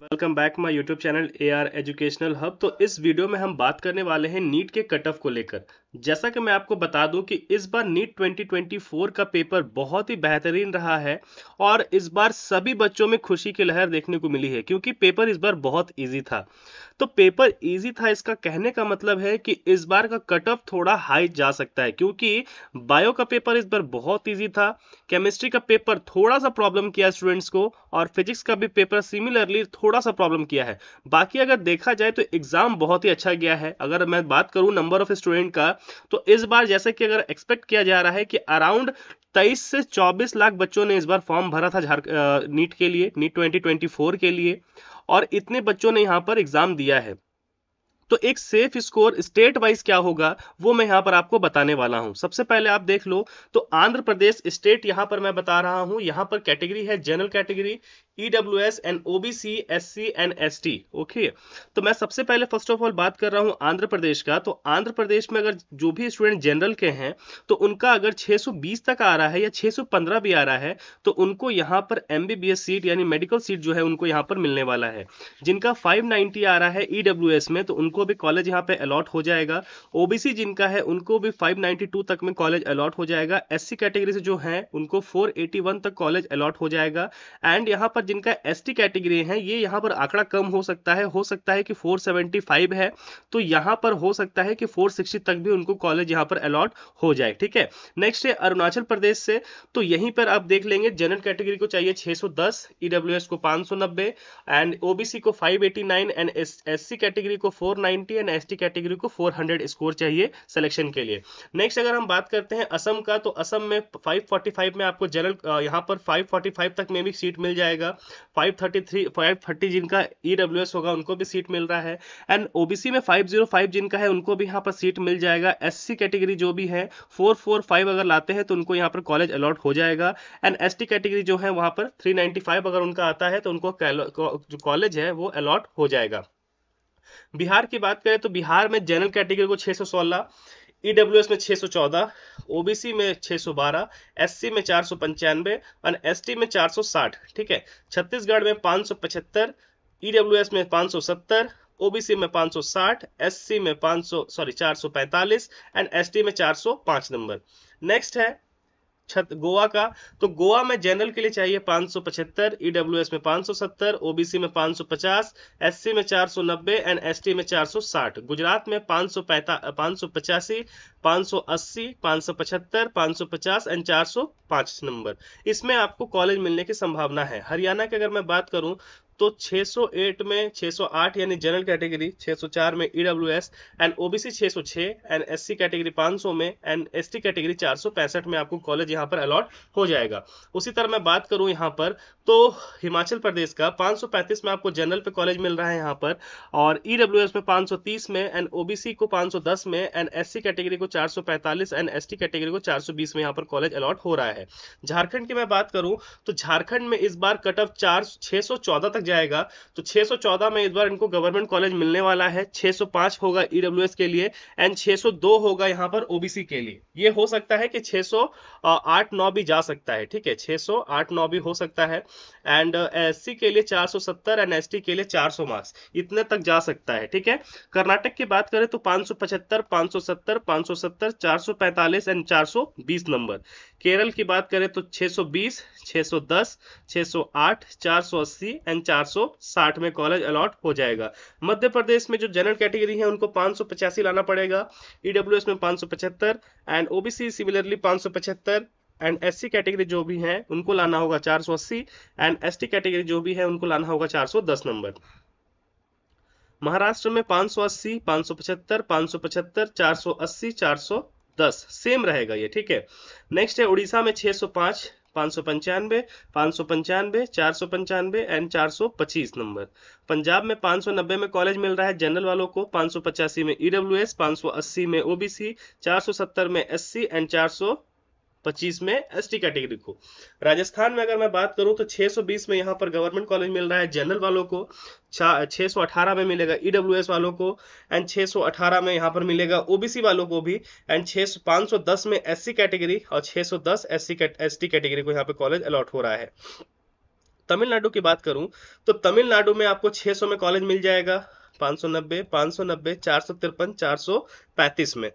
well welcome back my YouTube channel A R educational hub तो इस video में हम बात करने वाले हैं नीट के कट ऑफ को लेकर जैसा कि मैं आपको बता दूं कि इस बार नीट 2024 का पेपर बहुत ही बेहतरीन रहा है और इस बार सभी बच्चों में खुशी की लहर देखने को मिली है क्योंकि पेपर इस बार बहुत ईजी था तो पेपर ईजी था इसका कहने का मतलब है कि इस बार का कट ऑफ थोड़ा हाई जा सकता है क्योंकि बायो का पेपर इस बार बहुत ईजी था केमिस्ट्री का पेपर थोड़ा सा प्रॉब्लम किया स्टूडेंट्स को और फिजिक्स का भी पेपर सिमिलरली थोड़ा सा प्रॉब्लम किया है बाकी अगर देखा जाए तो एग्जाम बहुत ही अच्छा गया है अगर मैं बात करूं नंबर ऑफ स्टूडेंट का तो इस बार जैसे कि अगर एक्सपेक्ट किया जा रहा है कि अराउंड तेईस से चौबीस लाख बच्चों ने इस बार फॉर्म भरा था झार नीट के लिए नीट ट्वेंटी के लिए और इतने बच्चों ने यहाँ पर एग्जाम दिया है तो एक सेफ स्कोर स्टेट वाइज क्या होगा वो मैं यहाँ पर आपको बताने वाला हूँ सबसे पहले आप देख लो तो आंध्र प्रदेश स्टेट यहाँ पर मैं बता रहा हूँ यहाँ पर कैटेगरी है general category EWS and OBC SC and ST okay तो मैं सबसे पहले फर्स्ट ऑफ ऑल बात कर रहा हूँ आंध्र प्रदेश का तो आंध्र प्रदेश में अगर जो भी स्टूडेंट जनरल के हैं तो उनका अगर 620 तक आ रहा है या 615 भी आ रहा है तो उनको यहाँ पर एमबीबीएस सीट यानी मेडिकल सीट जो है उनको यहाँ पर मिलने वाला है जिनका फाइव आ रहा है ईडब्ल्यूएस e में तो उनको भी कॉलेज यहाँ पे अलॉट हो जाएगा ओबीसी जिनका है उनको भी फाइव तक में कॉलेज अलॉट हो जाएगा एस कैटेगरी से जो है उनको फोर तक कॉलेज अलॉट हो जाएगा एंड यहाँ पर जिनका एसटी कैटेगरी है ये यहाँ पर आंकड़ा कम हो सकता है हो सकता है कि 475 है तो यहाँ पर हो सकता है कि 460 तक भी उनको कॉलेज यहाँ पर अलॉट हो जाए ठीक है नेक्स्ट है अरुणाचल प्रदेश से तो यहीं पर आप देख लेंगे जनरल कैटेगरी को चाहिए 610 ईडब्ल्यूएस e को 590 एंड ओबीसी को 589 एंड एससी कैटेगरी को 490 एंड एसटी कैटेगरी को 400 स्कोर चाहिए सिलेक्शन के लिए नेक्स्ट अगर हम बात करते हैं असम का तो असम में फाइव में आपको जनरल यहाँ पर फाइव तक में भी सीट मिल जाएगा five thirty three five thirty जिनका ई e डब्ल्यू एस होगा उनको भी सीट मिल रहा है एंड ओबीसी में फाइव जीरो फाइव जिनका है उनको भी यहाँ पर सीट मिल जाएगा एस सी कैटेगरी जो भी है फोर फोर फाइव अगर लाते हैं तो उनको यहाँ पर कॉलेज अलॉट हो जाएगा एंड एस टी कैटेगरी जो है वहाँ पर थ्री नाइन्टी फाइव अगर उनका आता है तो उनको जो कॉलेज है वो अलॉट हो जाएगा बिहार की बात करें तो बिहार में जनरल कैटेगरी को सौ सोलह ईडब्ल्यू e में 614, ओबीसी में 612, एससी में चार सौ पंचानवे और टी में 460 ठीक है छत्तीसगढ़ में 575, ईडब्ल्यूएस e में 570, ओबीसी में 560, एससी में 500 सॉरी 445 एंड एसटी में 405 नंबर नेक्स्ट है छत गोवा का तो गोवा में जनरल के लिए चाहिए 575 ईडब्ल्यूएस e में 570 ओबीसी में 550 एससी में 490 एंड एसटी में 460 गुजरात में पाँच सौ पचासी पाँच सौ अस्सी पाँच सौ पचहत्तर पांच सौ पचास एंड चार सौ पांच नंबर इसमें आपको कॉलेज मिलने की संभावना है हरियाणा की अगर मैं बात करूं तो 608 में 608 यानी जनरल कैटेगरी 604 में ईडब्ल्यू एस एंड ओबीसी 606 सौ एंड एस कैटेगरी 500 में एंड एस कैटेगरी चार में आपको कॉलेज यहां पर अलॉट हो जाएगा उसी तरह मैं बात करूं यहां पर तो हिमाचल प्रदेश का 535 में आपको जनरल पे कॉलेज मिल रहा है यहां पर और ईडब्ल्यू e में 530 में एंड ओबीसी को 510 में एंड एस कैटेगरी को चार एंड एस कैटेगरी को चार में यहाँ पर कॉलेज अलॉट हो रहा है झारखंड की मैं बात करूँ तो झारखंड में इस बार कट ऑफ चार छः तक जाएगा तो 614 में इस बार इनको गवर्नमेंट कॉलेज मिलने वाला है 605 होगा ईडब्ल्यूएस e के लिए एंड 602 होगा यहां पर ओबीसी के लिए ये हो सकता है कि 608 9 भी जा सकता है ठीक है 608 9 भी हो सकता है एंड एस के लिए 470 सौ एंड एस के लिए 400 मार्क्स इतने तक जा सकता है ठीक है कर्नाटक की बात करें तो पांच सौ पचहत्तर एंड चार नंबर केरल की बात करें तो 620 610 608 480 एंड 460 में कॉलेज अलॉट हो जाएगा मध्य प्रदेश में जो जनरल कैटेगरी है उनको पांच लाना पड़ेगा ईडब्ल्यू e में पांच एंड ओबीसी सिमिलरली पांच एंड एस कैटेगरी जो भी है उनको लाना होगा 480 एंड एस कैटेगरी जो भी है उनको लाना होगा 410 नंबर महाराष्ट्र में 580, 575, 575, 480, 410 सेम रहेगा ये ठीक है नेक्स्ट है उड़ीसा में 605, पाँच सौ पंचानवे पाँच सौ पंचानवे चार सौ पंचानवे एंड चार सौ पच्चीस नंबर पंजाब में पांच सौ नब्बे में कॉलेज मिल रहा है जनरल वालों को पाँच सौ पचासी में ईडब्ल्यू e एस पाँच सौ अस्सी में ओबीसी चार सौ सत्तर में एससी एंड चार सौ पच्चीस में एस कैटेगरी को राजस्थान में अगर मैं बात करूं तो 620 में यहाँ पर गवर्नमेंट कॉलेज मिल रहा है जनरल वालों को 618 में मिलेगा ईडब्ल्यू e वालों को एंड 618 में यहाँ पर मिलेगा ओबीसी वालों को भी एंड 510 में एससी कैटेगरी और 610 एससी एसटी कैटेगरी को यहाँ पे कॉलेज अलॉट हो रहा है तमिलनाडु की बात करूं तो तमिलनाडु में आपको 600 में कॉलेज मिल जाएगा 590, 590, 453, 435 में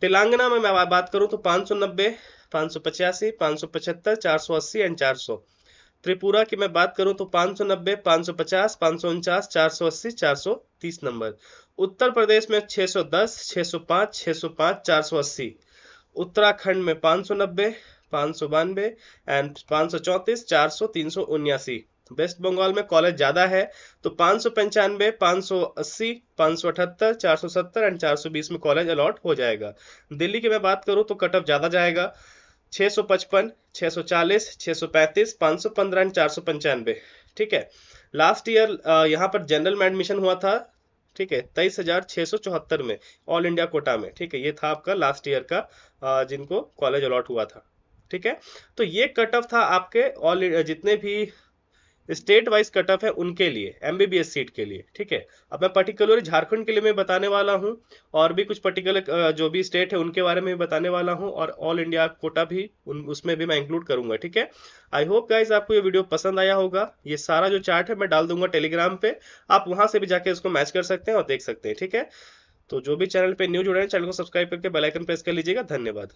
तेलंगाना में मैं बात करूं तो 590, पाँच सौ पचासी पाँच सौ पचहत्तर चार सौ अस्सी एंड चार सौ त्रिपुरा की मैं बात करूं तो पाँच सौ नब्बे पाँच सौ पचास पाँच सौ उनचास चार सौ अस्सी चार सौ तीस नंबर उत्तर प्रदेश में छः सौ दस छः सौ पाँच छः सौ पाँच चार सौ अस्सी उत्तराखंड में पाँच सौ नब्बे पाँच सौ बानवे एंड पाँच सौ चौंतीस चार सौ तीन सौ उन्यासी वेस्ट बंगाल में कॉलेज ज़्यादा है तो पाँच सौ पंचानवे पाँच सौ अस्सी पाँच सौ अठहत्तर चार सौ सत्तर एंड चार सौ बीस में कॉलेज अलॉट हो जाएगा दिल्ली की मैं बात करूँ तो कटअप ज़्यादा जाएगा छः सौ पचपन चालीस सौ पैंतीस सौ पंद्रह एंड चार सौ पंचानवे ठीक है लास्ट ईयर यहाँ पर जनरल में एडमिशन हुआ था ठीक है तेईस हजार छह सौ चौहत्तर में ऑल इंडिया कोटा में ठीक है ये था आपका लास्ट ईयर का जिनको कॉलेज अलॉट हुआ था ठीक है तो ये कट ऑफ था आपके ऑल जितने भी स्टेट वाइज कट ऑफ है उनके लिए एमबीबीएस सीट के लिए ठीक है अब मैं पर्टिकुलर झारखंड के लिए मैं बताने वाला हूँ और भी कुछ पर्टिकुलर जो भी स्टेट है उनके बारे में बताने वाला हूँ और ऑल इंडिया कोटा भी उन उसमें भी मैं इंक्लूड करूंगा ठीक है आई होप गाइज आपको ये वीडियो पसंद आया होगा ये सारा जो चार्ट है मैं डाल दूंगा टेलीग्राम पे आप वहां से भी जाके उसको मैच कर सकते हैं और देख सकते हैं ठीक है तो जो भी चैनल पे न्यू जुड़े हैं चैनल को सब्सक्राइब करके बेलाइकन प्रेस कर लीजिएगा धन्यवाद